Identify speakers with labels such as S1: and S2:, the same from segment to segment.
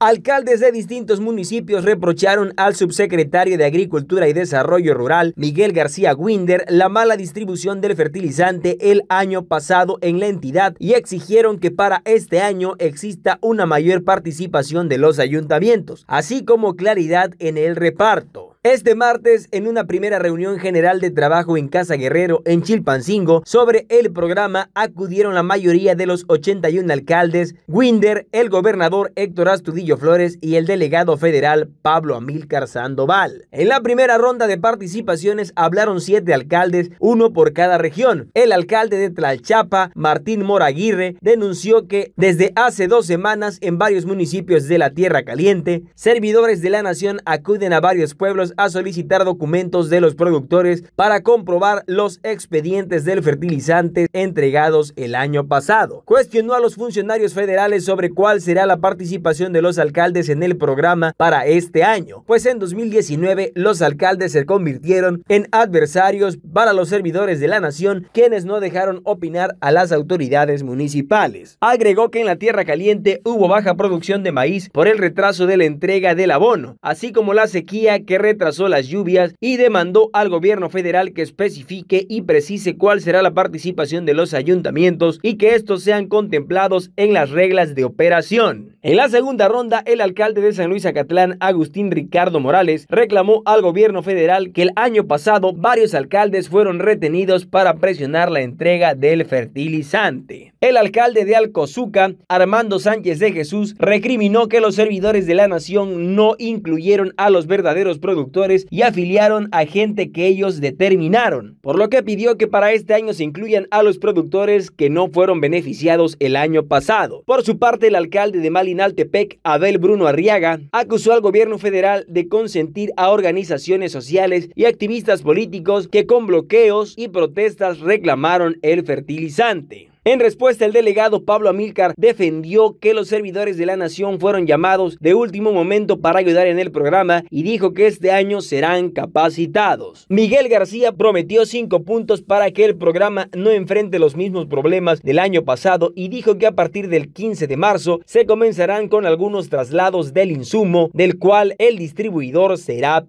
S1: Alcaldes de distintos municipios reprocharon al subsecretario de Agricultura y Desarrollo Rural, Miguel García Winder, la mala distribución del fertilizante el año pasado en la entidad y exigieron que para este año exista una mayor participación de los ayuntamientos, así como claridad en el reparto. Este martes, en una primera reunión general de trabajo en Casa Guerrero, en Chilpancingo, sobre el programa acudieron la mayoría de los 81 alcaldes, Winder, el gobernador Héctor Astudillo Flores y el delegado federal Pablo Amílcar Sandoval. En la primera ronda de participaciones hablaron siete alcaldes, uno por cada región. El alcalde de Tlalchapa, Martín Moraguirre, denunció que desde hace dos semanas en varios municipios de la Tierra Caliente, servidores de la nación acuden a varios pueblos a solicitar documentos de los productores para comprobar los expedientes del fertilizante entregados el año pasado. Cuestionó a los funcionarios federales sobre cuál será la participación de los alcaldes en el programa para este año, pues en 2019 los alcaldes se convirtieron en adversarios para los servidores de la nación quienes no dejaron opinar a las autoridades municipales. Agregó que en la Tierra Caliente hubo baja producción de maíz por el retraso de la entrega del abono, así como la sequía que retrasó trazó las lluvias y demandó al gobierno federal que especifique y precise cuál será la participación de los ayuntamientos y que estos sean contemplados en las reglas de operación. En la segunda ronda, el alcalde de San Luis Acatlán, Agustín Ricardo Morales, reclamó al gobierno federal que el año pasado varios alcaldes fueron retenidos para presionar la entrega del fertilizante. El alcalde de Alcozuca, Armando Sánchez de Jesús, recriminó que los servidores de la nación no incluyeron a los verdaderos productores y afiliaron a gente que ellos determinaron, por lo que pidió que para este año se incluyan a los productores que no fueron beneficiados el año pasado. Por su parte, el alcalde de Malin Altepec, Abel Bruno Arriaga, acusó al gobierno federal de consentir a organizaciones sociales y activistas políticos que con bloqueos y protestas reclamaron el fertilizante. En respuesta, el delegado Pablo Amílcar defendió que los servidores de la nación fueron llamados de último momento para ayudar en el programa y dijo que este año serán capacitados. Miguel García prometió cinco puntos para que el programa no enfrente los mismos problemas del año pasado y dijo que a partir del 15 de marzo se comenzarán con algunos traslados del insumo del cual el distribuidor será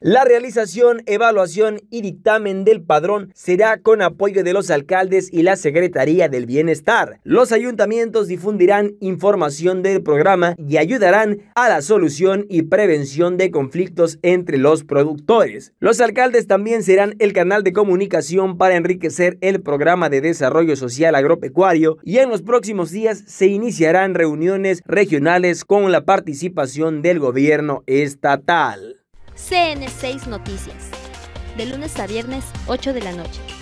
S1: la realización, evaluación y dictamen del padrón será con apoyo de los alcaldes y la Secretaría del Bienestar. Los ayuntamientos difundirán información del programa y ayudarán a la solución y prevención de conflictos entre los productores. Los alcaldes también serán el canal de comunicación para enriquecer el programa de desarrollo social agropecuario y en los próximos días se iniciarán reuniones regionales con la participación del gobierno estatal. CN6 Noticias, de lunes a viernes 8 de la noche.